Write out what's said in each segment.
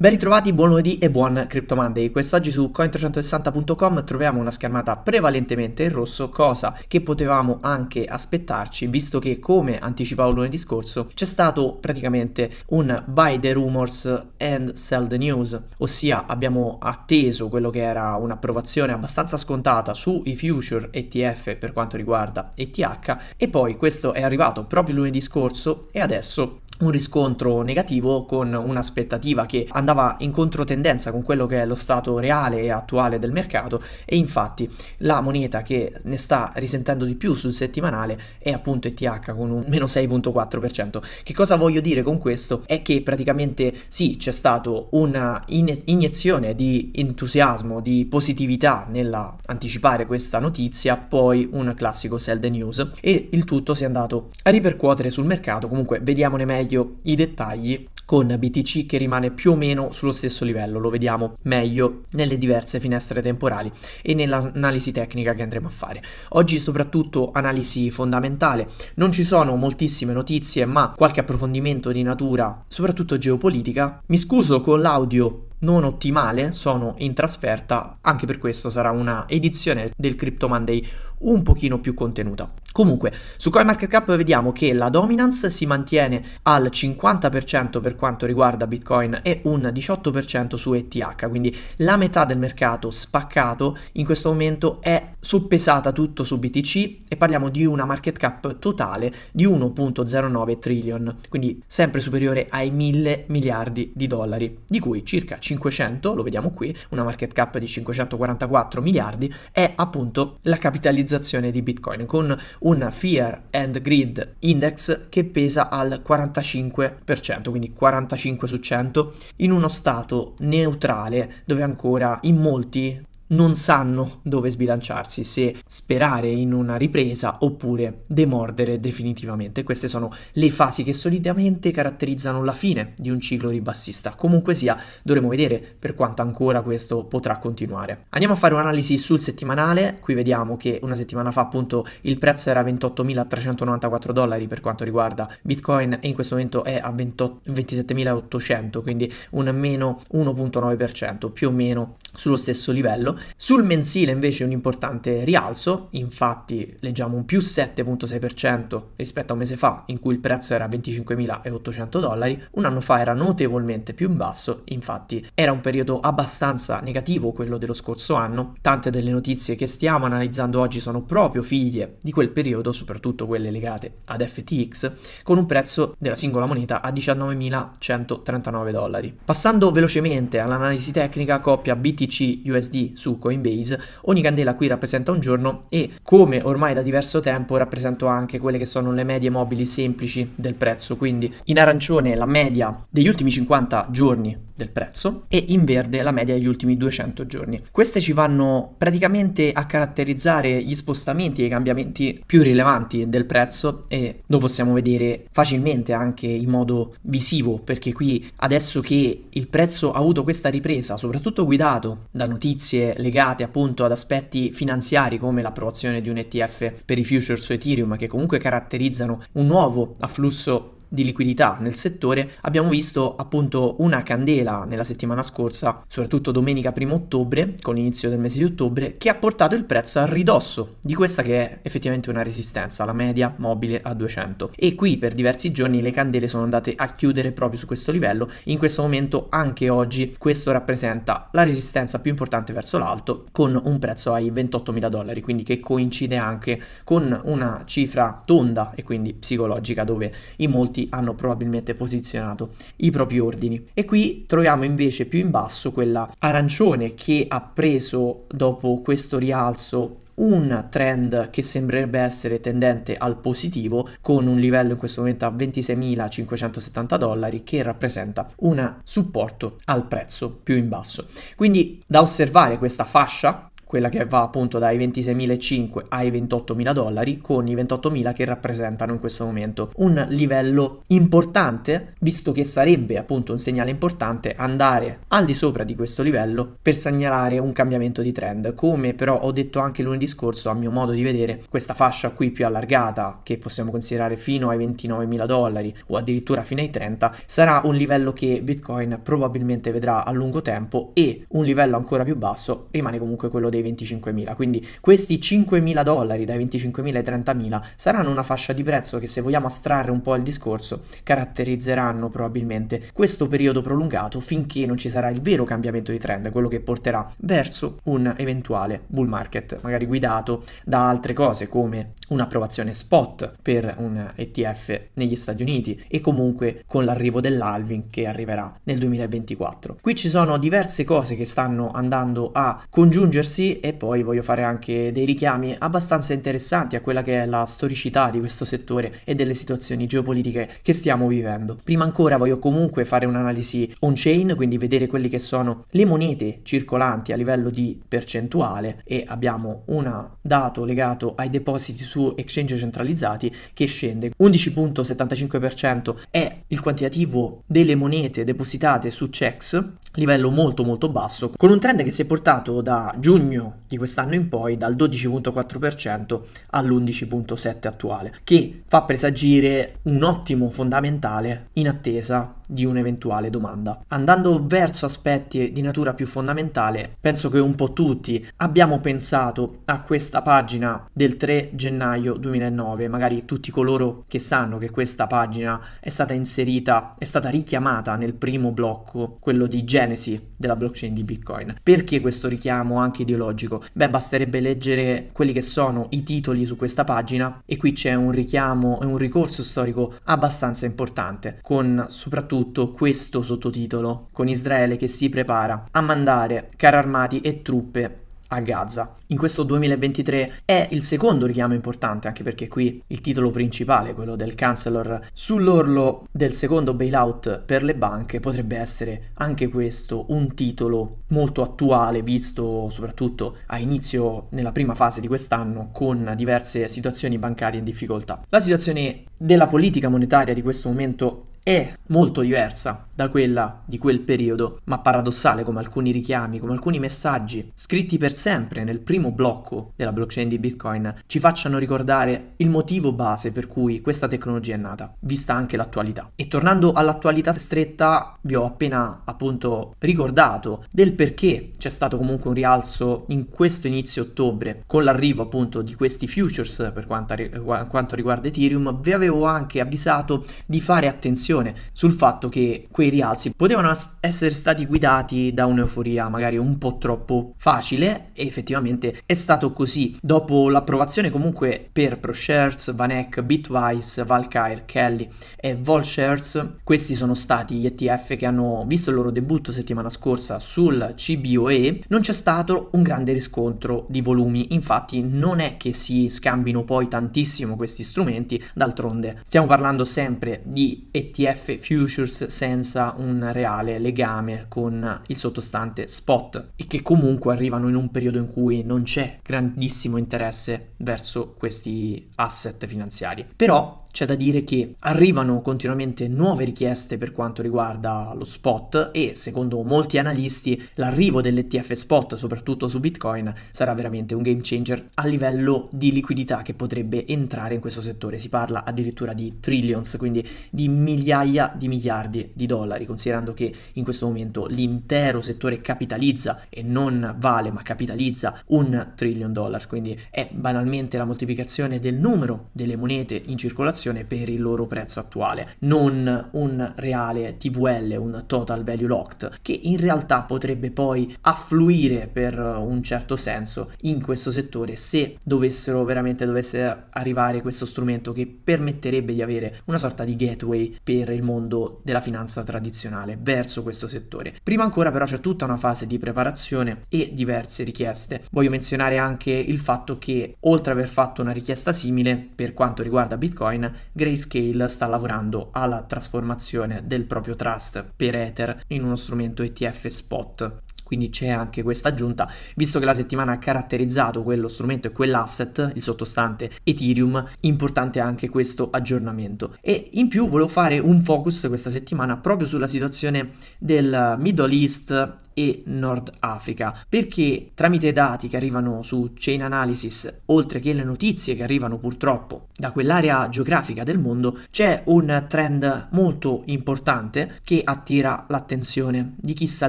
Ben ritrovati, buon lunedì e buon Crypto Monday. Quest'oggi su coin360.com troviamo una schermata prevalentemente in rosso, cosa che potevamo anche aspettarci, visto che come anticipavo lunedì scorso c'è stato praticamente un buy the rumors and sell the news, ossia abbiamo atteso quello che era un'approvazione abbastanza scontata sui future ETF per quanto riguarda ETH e poi questo è arrivato proprio lunedì scorso e adesso un riscontro negativo con un'aspettativa che andava in controtendenza con quello che è lo stato reale e attuale del mercato e infatti la moneta che ne sta risentendo di più sul settimanale è appunto ETH con un meno 6.4%. Che cosa voglio dire con questo? È che praticamente sì, c'è stata un'iniezione di entusiasmo, di positività nell'anticipare questa notizia, poi un classico sell the news e il tutto si è andato a ripercuotere sul mercato, comunque vediamone meglio meglio i dettagli con BTC che rimane più o meno sullo stesso livello, lo vediamo meglio nelle diverse finestre temporali e nell'analisi tecnica che andremo a fare. Oggi soprattutto analisi fondamentale, non ci sono moltissime notizie ma qualche approfondimento di natura soprattutto geopolitica. Mi scuso con l'audio non ottimale sono in trasferta, anche per questo sarà una edizione del Crypto Monday un pochino più contenuta. Comunque, su CoinMarketCap vediamo che la dominance si mantiene al 50% per quanto riguarda Bitcoin e un 18% su ETH, quindi la metà del mercato spaccato in questo momento è soppesata tutto su BTC e parliamo di una market cap totale di 1.09 trillion, quindi sempre superiore ai 1000 miliardi di dollari, di cui circa 5 500, lo vediamo qui, una market cap di 544 miliardi, è appunto la capitalizzazione di Bitcoin con un Fear and Greed Index che pesa al 45%, quindi 45 su 100, in uno stato neutrale dove ancora in molti non sanno dove sbilanciarsi, se sperare in una ripresa oppure demordere definitivamente. Queste sono le fasi che solitamente caratterizzano la fine di un ciclo ribassista. Comunque sia, dovremo vedere per quanto ancora questo potrà continuare. Andiamo a fare un'analisi sul settimanale, qui vediamo che una settimana fa appunto il prezzo era 28.394 dollari per quanto riguarda Bitcoin e in questo momento è a 27.800, quindi un meno 1.9%, più o meno sullo stesso livello sul mensile invece un importante rialzo, infatti leggiamo un più 7.6% rispetto a un mese fa in cui il prezzo era 25.800 dollari, un anno fa era notevolmente più in basso, infatti era un periodo abbastanza negativo quello dello scorso anno, tante delle notizie che stiamo analizzando oggi sono proprio figlie di quel periodo, soprattutto quelle legate ad FTX, con un prezzo della singola moneta a 19.139 dollari. Passando velocemente all'analisi tecnica coppia BTC USD su su Coinbase, ogni candela qui rappresenta un giorno e come ormai da diverso tempo rappresento anche quelle che sono le medie mobili semplici del prezzo, quindi in arancione la media degli ultimi 50 giorni del prezzo e in verde la media degli ultimi 200 giorni. Queste ci vanno praticamente a caratterizzare gli spostamenti e i cambiamenti più rilevanti del prezzo e lo possiamo vedere facilmente anche in modo visivo perché qui adesso che il prezzo ha avuto questa ripresa soprattutto guidato da notizie legate appunto ad aspetti finanziari come l'approvazione di un ETF per i futures su Ethereum che comunque caratterizzano un nuovo afflusso di liquidità nel settore, abbiamo visto appunto una candela nella settimana scorsa, soprattutto domenica 1 ottobre, con l'inizio del mese di ottobre, che ha portato il prezzo al ridosso di questa che è effettivamente una resistenza, la media mobile a 200. E qui per diversi giorni le candele sono andate a chiudere proprio su questo livello, in questo momento anche oggi questo rappresenta la resistenza più importante verso l'alto con un prezzo ai 28.000 dollari, quindi che coincide anche con una cifra tonda e quindi psicologica dove in molti tenuti hanno probabilmente posizionato i propri ordini. E qui troviamo invece più in basso quella arancione che ha preso dopo questo rialzo un trend che sembrerebbe essere tendente al positivo con un livello in questo momento a 26.570 dollari che rappresenta un supporto al prezzo più in basso. Quindi da osservare questa fascia quella che va appunto dai 26.500 ai 28.000 dollari, con i 28.000 che rappresentano in questo momento un livello importante, visto che sarebbe appunto un segnale importante andare al di sopra di questo livello per segnalare un cambiamento di trend. Come però ho detto anche lunedì scorso, a mio modo di vedere, questa fascia qui più allargata, che possiamo considerare fino ai 29.000 dollari o addirittura fino ai 30, sarà un livello che Bitcoin probabilmente vedrà a lungo tempo e un livello ancora più basso rimane comunque quello dei dei 25.000. Quindi questi 5.000 dollari dai 25.000 ai 30.000 saranno una fascia di prezzo che se vogliamo astrarre un po' il discorso caratterizzeranno probabilmente questo periodo prolungato finché non ci sarà il vero cambiamento di trend, quello che porterà verso un eventuale bull market, magari guidato da altre cose come un'approvazione spot per un ETF negli Stati Uniti e comunque con l'arrivo dell'Alvin che arriverà nel 2024. Qui ci sono diverse cose che stanno andando a congiungersi e poi voglio fare anche dei richiami abbastanza interessanti a quella che è la storicità di questo settore e delle situazioni geopolitiche che stiamo vivendo. Prima ancora voglio comunque fare un'analisi on-chain, quindi vedere quelle che sono le monete circolanti a livello di percentuale e abbiamo un dato legato ai depositi su su exchange centralizzati che scende. 11.75% è il quantitativo delle monete depositate su CEX, livello molto molto basso, con un trend che si è portato da giugno di quest'anno in poi dal 12.4% all'11.7% attuale, che fa presagire un ottimo fondamentale in attesa di un'eventuale domanda. Andando verso aspetti di natura più fondamentale, penso che un po' tutti abbiamo pensato a questa pagina del 3 gennaio 2009, magari tutti coloro che sanno che questa pagina è stata inserita, è stata richiamata nel primo blocco, quello di genesi della blockchain di Bitcoin. Perché questo richiamo anche ideologico? Beh, basterebbe leggere quelli che sono i titoli su questa pagina e qui c'è un richiamo e un ricorso storico abbastanza importante, con soprattutto soprattutto questo sottotitolo, con Israele che si prepara a mandare carri armati e truppe a Gaza. In questo 2023 è il secondo richiamo importante, anche perché qui il titolo principale, quello del Chancellor, sull'orlo del secondo bailout per le banche, potrebbe essere anche questo un titolo molto attuale, visto soprattutto a inizio nella prima fase di quest'anno con diverse situazioni bancarie in difficoltà. La situazione della politica monetaria di questo momento è molto diversa da quella di quel periodo, ma paradossale come alcuni richiami, come alcuni messaggi scritti per sempre nel primo blocco della blockchain di Bitcoin ci facciano ricordare il motivo base per cui questa tecnologia è nata, vista anche l'attualità. E tornando all'attualità stretta, vi ho appena appunto ricordato del perché c'è stato comunque un rialzo in questo inizio ottobre con l'arrivo appunto di questi futures per quanto riguarda Ethereum, vi avevo anche avvisato di fare attenzione sul fatto che quei i rialzi potevano essere stati guidati da un'euforia magari un po' troppo facile e effettivamente è stato così. Dopo l'approvazione comunque per ProShares, Vanek, Bitwise, Valkyrie, Kelly e Volshares, questi sono stati gli ETF che hanno visto il loro debutto settimana scorsa sul CBOE, non c'è stato un grande riscontro di volumi, infatti non è che si scambino poi tantissimo questi strumenti, d'altronde stiamo parlando sempre di ETF Futures Sense senza un reale legame con il sottostante spot e che comunque arrivano in un periodo in cui non c'è grandissimo interesse verso questi asset finanziari. Però c'è da dire che arrivano continuamente nuove richieste per quanto riguarda lo spot e secondo molti analisti l'arrivo dell'ETF spot, soprattutto su Bitcoin, sarà veramente un game changer a livello di liquidità che potrebbe entrare in questo settore. Si parla addirittura di trillions, quindi di migliaia di miliardi di dollari, considerando che in questo momento l'intero settore capitalizza e non vale, ma capitalizza un trillion dollar, quindi è banalmente la moltiplicazione del numero delle monete in circolazione transazione per il loro prezzo attuale, non un reale TVL, un total value locked, che in realtà potrebbe poi affluire per un certo senso in questo settore se dovessero veramente dovesse arrivare questo strumento che permetterebbe di avere una sorta di gateway per il mondo della finanza tradizionale verso questo settore. Prima ancora però c'è tutta una fase di preparazione e diverse richieste. Voglio menzionare anche il fatto che oltre ad aver fatto una richiesta simile per quanto riguarda Bitcoin, Grayscale sta lavorando alla trasformazione del proprio trust per Ether in uno strumento ETF spot quindi c'è anche questa aggiunta, visto che la settimana ha caratterizzato quello strumento e quell'asset, il sottostante Ethereum, importante anche questo aggiornamento. E in più volevo fare un focus questa settimana proprio sulla situazione del Middle East e Nord Africa, perché tramite dati che arrivano su Chain Analysis, oltre che le notizie che arrivano purtroppo da quell'area geografica del mondo, c'è un trend molto importante che attira l'attenzione di chi sa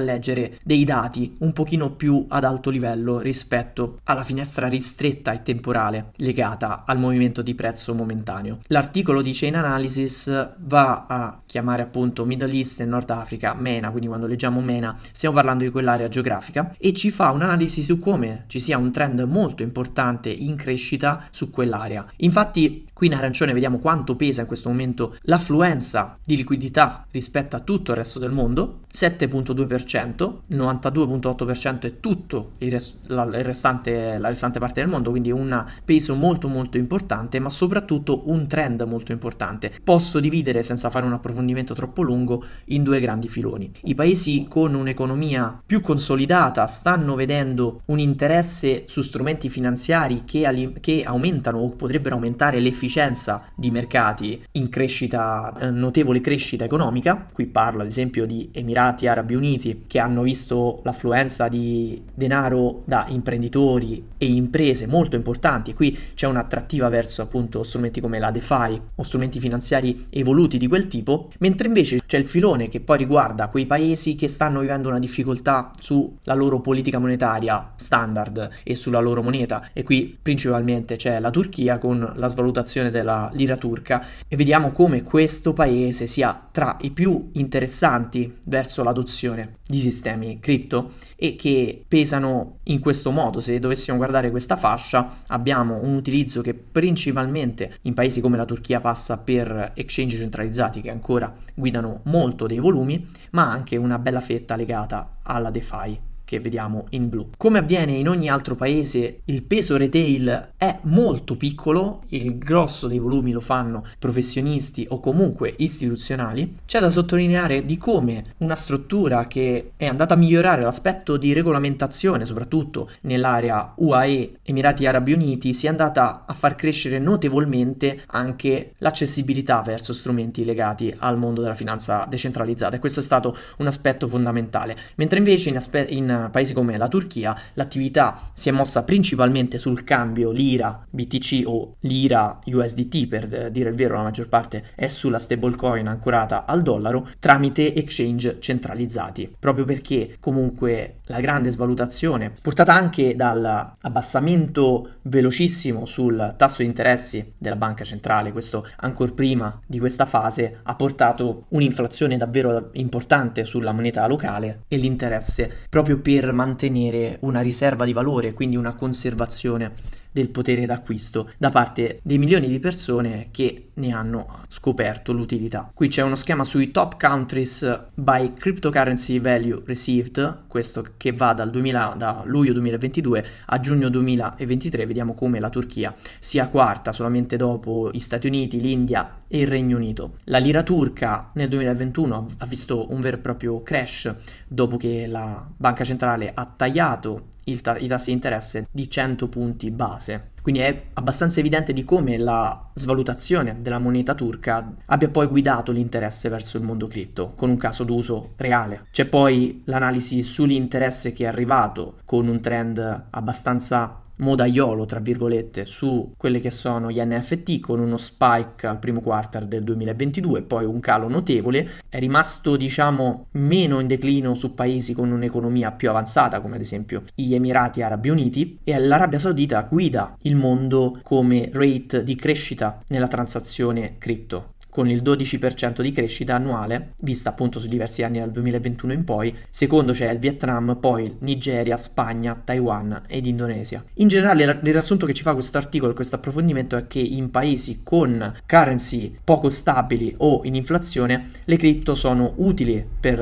leggere dei dati un pochino più ad alto livello rispetto alla finestra ristretta e temporale legata al movimento di prezzo momentaneo. L'articolo di Chain Analysis va a chiamare appunto Middle East e Nord Africa MENA, quindi quando leggiamo MENA stiamo parlando parlando di quell'area geografica, e ci fa un'analisi su come ci sia un trend molto importante in crescita su quell'area. Infatti Qui in arancione vediamo quanto pesa in questo momento l'affluenza di liquidità rispetto a tutto il resto del mondo, 7.2%, 92.8% è tutto il, res- la, il restante, la restante parte del mondo, quindi un peso molto molto importante, ma soprattutto un trend molto importante. Posso dividere, senza fare un approfondimento troppo lungo, in due grandi filoni. I paesi con un'economia più consolidata stanno vedendo un interesse su strumenti finanziari che, ali- che aumentano o potrebbero aumentare l'efficienza sufficienza di mercati in crescita, eh, notevole crescita economica, qui parlo ad esempio di Emirati Arabi Uniti che hanno visto l'affluenza di denaro da imprenditori e imprese molto importanti, qui c'è un'attrattiva verso appunto strumenti come la DeFi o strumenti finanziari evoluti di quel tipo, mentre invece c'è il filone che poi riguarda quei paesi che stanno vivendo una difficoltà sulla loro politica monetaria standard e sulla loro moneta e qui principalmente c'è la Turchia con la svalutazione devaluazione della lira turca e vediamo come questo paese sia tra i più interessanti verso l'adozione di sistemi cripto e che pesano in questo modo. Se dovessimo guardare questa fascia abbiamo un utilizzo che principalmente in paesi come la Turchia passa per exchange centralizzati che ancora guidano molto dei volumi, ma anche una bella fetta legata alla DeFi che vediamo in blu. Come avviene in ogni altro paese, il peso retail è molto piccolo, il grosso dei volumi lo fanno professionisti o comunque istituzionali. C'è da sottolineare di come una struttura che è andata a migliorare l'aspetto di regolamentazione, soprattutto nell'area UAE Emirati Arabi Uniti, sia andata a far crescere notevolmente anche l'accessibilità verso strumenti legati al mondo della finanza decentralizzata e questo è stato un aspetto fondamentale. Mentre invece in, aspe- in in paesi come la Turchia l'attività si è mossa principalmente sul cambio lira BTC o lira USDT per eh, dire il vero la maggior parte è sulla stablecoin ancorata al dollaro tramite exchange centralizzati proprio perché comunque la grande svalutazione portata anche dall'abbassamento velocissimo sul tasso di interessi della banca centrale questo ancora prima di questa fase ha portato un'inflazione davvero importante sulla moneta locale e l'interesse proprio per per mantenere una riserva di valore, quindi una conservazione del potere d'acquisto da parte dei milioni di persone che ne hanno scoperto l'utilità. Qui c'è uno schema sui top countries by cryptocurrency value received, questo che va dal 2000, da luglio 2022 a giugno 2023, vediamo come la Turchia sia quarta solamente dopo gli Stati Uniti, l'India e il Regno Unito. La lira turca nel 2021 ha visto un vero e proprio crash dopo che la banca centrale ha tagliato ta- i tassi di interesse di 100 punti base. Quindi è abbastanza evidente di come la svalutazione della moneta turca abbia poi guidato l'interesse verso il mondo cripto, con un caso d'uso reale. C'è poi l'analisi sull'interesse che è arrivato con un trend abbastanza modaiolo, tra virgolette, su quelli che sono gli NFT con uno spike al primo quarter del 2022 poi un calo notevole, è rimasto diciamo meno in declino su paesi con un'economia più avanzata come ad esempio gli Emirati Arabi Uniti e l'Arabia Saudita guida il mondo come rate di crescita nella transazione cripto con il 12% di crescita annuale, vista appunto su diversi anni dal 2021 in poi. Secondo c'è il Vietnam, poi Nigeria, Spagna, Taiwan ed Indonesia. In generale, il riassunto che ci fa questo articolo, questo approfondimento è che in paesi con currency poco stabili o in inflazione, le cripto sono utili per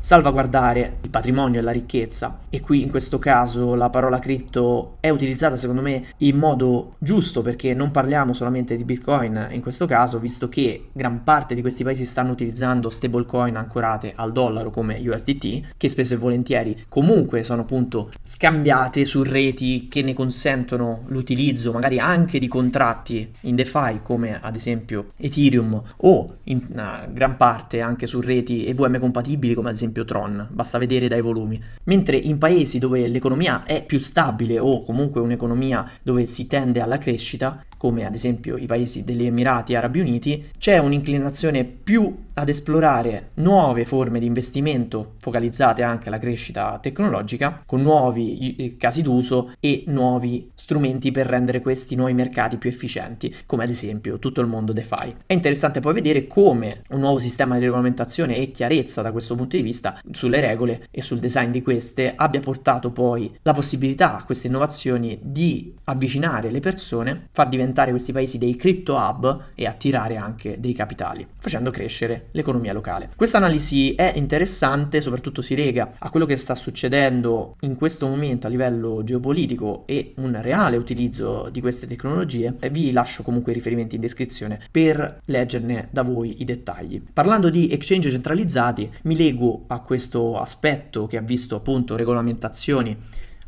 salvaguardare il patrimonio e la ricchezza e qui in questo caso la parola cripto è utilizzata secondo me in modo giusto perché non parliamo solamente di bitcoin in questo caso visto che gran parte di questi paesi stanno utilizzando stablecoin ancorate al dollaro come USDT che spesso e volentieri comunque sono appunto scambiate su reti che ne consentono l'utilizzo magari anche di contratti in DeFi come ad esempio Ethereum o in eh, gran parte anche su reti EVM compatibili come ad esempio esempio Tron, basta vedere dai volumi. Mentre in paesi dove l'economia è più stabile o comunque un'economia dove si tende alla crescita, come ad esempio i paesi degli Emirati Arabi Uniti, c'è un'inclinazione più ad esplorare nuove forme di investimento focalizzate anche alla crescita tecnologica, con nuovi casi d'uso e nuovi strumenti per rendere questi nuovi mercati più efficienti, come ad esempio tutto il mondo DeFi. È interessante poi vedere come un nuovo sistema di regolamentazione e chiarezza da questo punto di vista sulle regole e sul design di queste abbia portato poi la possibilità a queste innovazioni di avvicinare le persone, far diventare diventare questi paesi dei crypto hub e attirare anche dei capitali, facendo crescere l'economia locale. Questa analisi è interessante, soprattutto si lega a quello che sta succedendo in questo momento a livello geopolitico e un reale utilizzo di queste tecnologie. Vi lascio comunque i riferimenti in descrizione per leggerne da voi i dettagli. Parlando di exchange centralizzati, mi leggo a questo aspetto che ha visto appunto regolamentazioni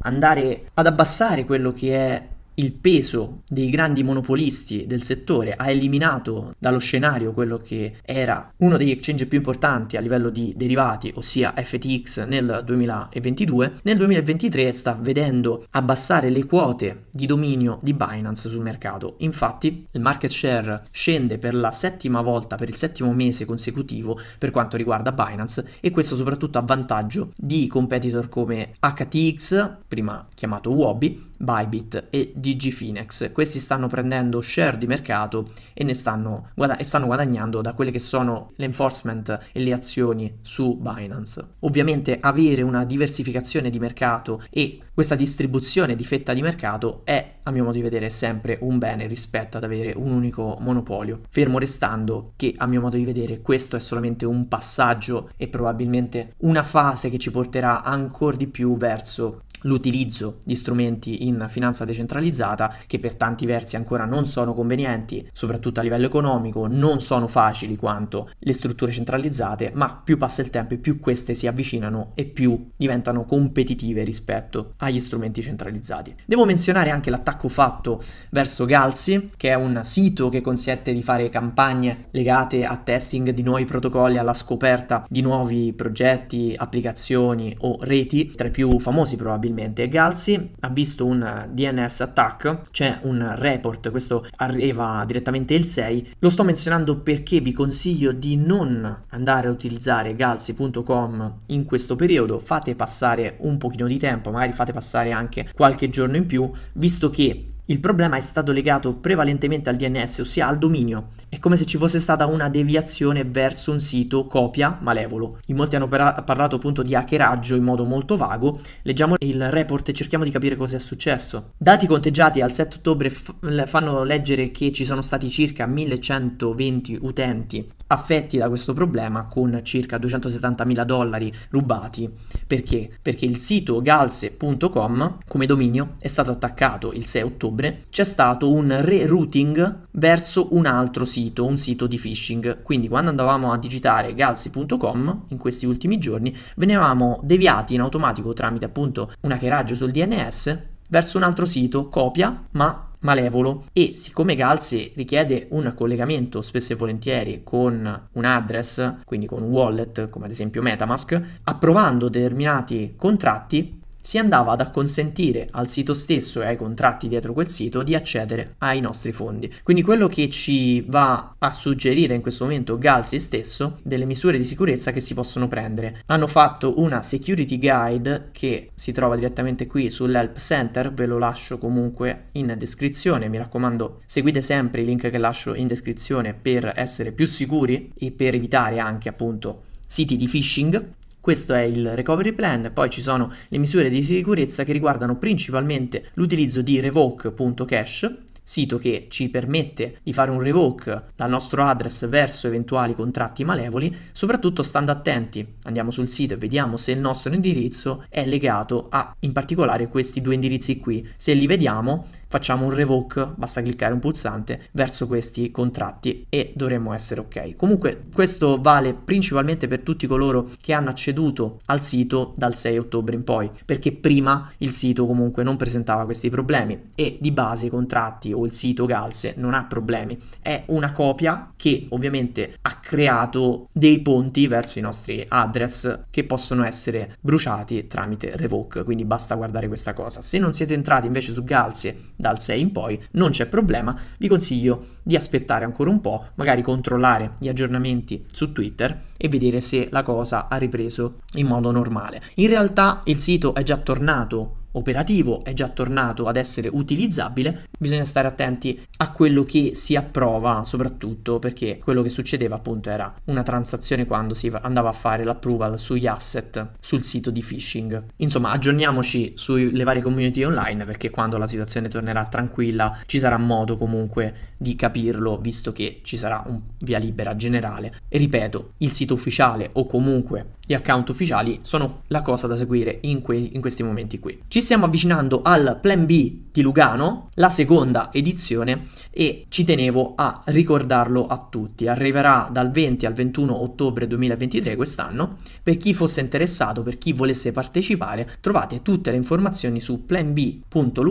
andare ad abbassare quello che è il peso dei grandi monopolisti del settore ha eliminato dallo scenario quello che era uno degli exchange più importanti a livello di derivati, ossia FTX nel 2022, nel 2023 sta vedendo abbassare le quote di dominio di Binance sul mercato. Infatti il market share scende per la settima volta, per il settimo mese consecutivo per quanto riguarda Binance e questo soprattutto a vantaggio di competitor come HTX, prima chiamato Wobby, Bybit e di Gfinex. Questi stanno prendendo share di mercato e ne stanno, guada- e stanno guadagnando da quelle che sono l'enforcement e le azioni su Binance. Ovviamente avere una diversificazione di mercato e questa distribuzione di fetta di mercato è, a mio modo di vedere, sempre un bene rispetto ad avere un unico monopolio, fermo restando che, a mio modo di vedere, questo è solamente un passaggio e probabilmente una fase che ci porterà ancora di più verso l'utilizzo di strumenti in finanza decentralizzata che per tanti versi ancora non sono convenienti, soprattutto a livello economico, non sono facili quanto le strutture centralizzate, ma più passa il tempo e più queste si avvicinano e più diventano competitive rispetto agli strumenti centralizzati. Devo menzionare anche l'attacco fatto verso Galsi, che è un sito che consente di fare campagne legate a testing di nuovi protocolli, alla scoperta di nuovi progetti, applicazioni o reti, tra i più famosi probabilmente probabilmente. Galsi ha visto un DNS attack, c'è un report, questo arriva direttamente il 6. Lo sto menzionando perché vi consiglio di non andare a utilizzare galsi.com in questo periodo, fate passare un pochino di tempo, magari fate passare anche qualche giorno in più, visto che il problema è stato legato prevalentemente al DNS, ossia al dominio. È come se ci fosse stata una deviazione verso un sito copia malevolo. In molti hanno parlato appunto di hackeraggio in modo molto vago. Leggiamo il report e cerchiamo di capire cosa è successo. Dati conteggiati al 7 ottobre fanno leggere che ci sono stati circa 1120 utenti affetti da questo problema con circa 270.000 dollari rubati. Perché? Perché il sito galse.com come dominio è stato attaccato il 6 ottobre, c'è stato un rerouting verso un altro sito, un sito di phishing. Quindi quando andavamo a digitare galse.com in questi ultimi giorni venivamo deviati in automatico tramite appunto un hackeraggio sul DNS verso un altro sito, copia, ma malevolo e siccome Galsi richiede un collegamento spesso e volentieri con un address, quindi con un wallet come ad esempio Metamask, approvando determinati contratti si andava ad acconsentire al sito stesso e ai contratti dietro quel sito di accedere ai nostri fondi. Quindi quello che ci va a suggerire in questo momento Galsi stesso delle misure di sicurezza che si possono prendere. Hanno fatto una security guide che si trova direttamente qui sull'help center, ve lo lascio comunque in descrizione, mi raccomando seguite sempre i link che lascio in descrizione per essere più sicuri e per evitare anche appunto siti di phishing questo è il recovery plan, poi ci sono le misure di sicurezza che riguardano principalmente l'utilizzo di revoke.cache, sito che ci permette di fare un revoke dal nostro address verso eventuali contratti malevoli, soprattutto stando attenti. Andiamo sul sito e vediamo se il nostro indirizzo è legato a in particolare questi due indirizzi qui. Se li vediamo facciamo un revoke, basta cliccare un pulsante verso questi contratti e dovremmo essere ok. Comunque questo vale principalmente per tutti coloro che hanno acceduto al sito dal 6 ottobre in poi, perché prima il sito comunque non presentava questi problemi e di base i contratti o il sito Galse non ha problemi, è una copia che ovviamente ha creato dei ponti verso i nostri address che possono essere bruciati tramite revoke, quindi basta guardare questa cosa. Se non siete entrati invece su Galse dal 6 in poi non c'è problema, vi consiglio di aspettare ancora un po', magari controllare gli aggiornamenti su Twitter e vedere se la cosa ha ripreso in modo normale. In realtà il sito è già tornato operativo, è già tornato ad essere utilizzabile, bisogna stare attenti a quello che si approva soprattutto perché quello che succedeva appunto era una transazione quando si andava a fare l'approval sugli asset sul sito di phishing. Insomma, aggiorniamoci sulle varie community online perché quando la situazione tornerà tranquilla ci sarà modo comunque di capirlo visto che ci sarà un via libera generale. E ripeto, il sito ufficiale o comunque gli account ufficiali sono la cosa da seguire in, que- in questi momenti qui. Ci stiamo avvicinando al Plan B di Lugano, la seconda edizione, e ci tenevo a ricordarlo a tutti. Arriverà dal 20 al 21 ottobre 2023 quest'anno. Per chi fosse interessato, per chi volesse partecipare, trovate tutte le informazioni su planb.lugano.ch.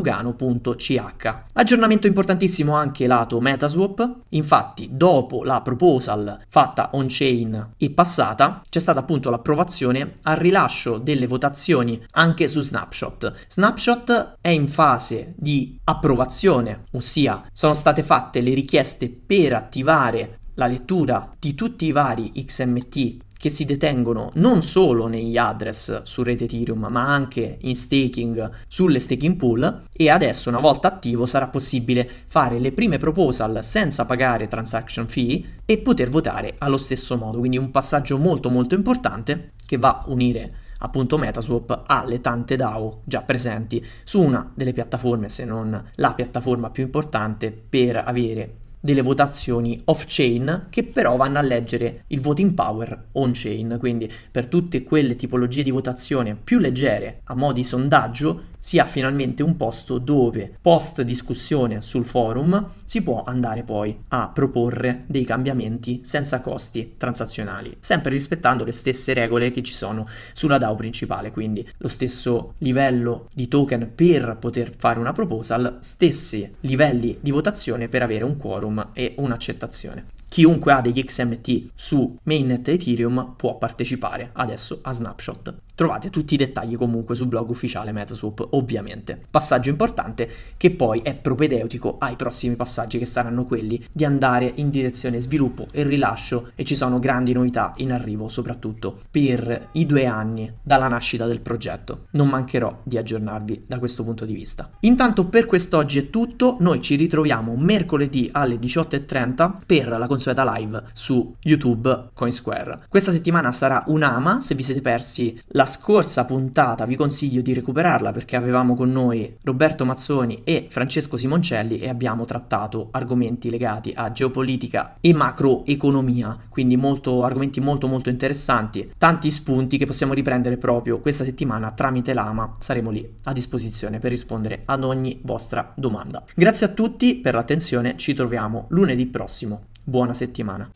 Aggiornamento importantissimo anche lato Metaswap. Infatti, dopo la proposal fatta on-chain e passata, c'è stata appunto l'approvazione al rilascio delle votazioni anche su Snapshot. Snapshot è in fase di approvazione, ossia sono state fatte le richieste per attivare la lettura di tutti i vari XMT che si detengono non solo negli address su rete Ethereum, ma anche in staking sulle staking pool e adesso una volta attivo sarà possibile fare le prime proposal senza pagare transaction fee e poter votare allo stesso modo, quindi un passaggio molto molto importante che va a unire appunto Metaswap ha le tante DAO già presenti su una delle piattaforme, se non la piattaforma più importante, per avere delle votazioni off-chain che però vanno a leggere il voting power on-chain, quindi per tutte quelle tipologie di votazione più leggere a mo' di sondaggio si ha finalmente un posto dove post discussione sul forum si può andare poi a proporre dei cambiamenti senza costi transazionali, sempre rispettando le stesse regole che ci sono sulla DAO principale, quindi lo stesso livello di token per poter fare una proposal, stessi livelli di votazione per avere un quorum e un'accettazione chiunque ha degli XMT su mainnet Ethereum può partecipare adesso a Snapshot. Trovate tutti i dettagli comunque sul blog ufficiale Metaswap, ovviamente. Passaggio importante che poi è propedeutico ai prossimi passaggi che saranno quelli di andare in direzione sviluppo e rilascio e ci sono grandi novità in arrivo soprattutto per i due anni dalla nascita del progetto. Non mancherò di aggiornarvi da questo punto di vista. Intanto per quest'oggi è tutto, noi ci ritroviamo mercoledì alle 18.30 per la consultazione consueta live su YouTube CoinSquare. Questa settimana sarà un'ama, se vi siete persi la scorsa puntata vi consiglio di recuperarla perché avevamo con noi Roberto Mazzoni e Francesco Simoncelli e abbiamo trattato argomenti legati a geopolitica e macroeconomia, quindi molto, argomenti molto molto interessanti, tanti spunti che possiamo riprendere proprio questa settimana tramite l'AMA, saremo lì a disposizione per rispondere ad ogni vostra domanda. Grazie a tutti per l'attenzione, ci troviamo lunedì prossimo Buona settimana.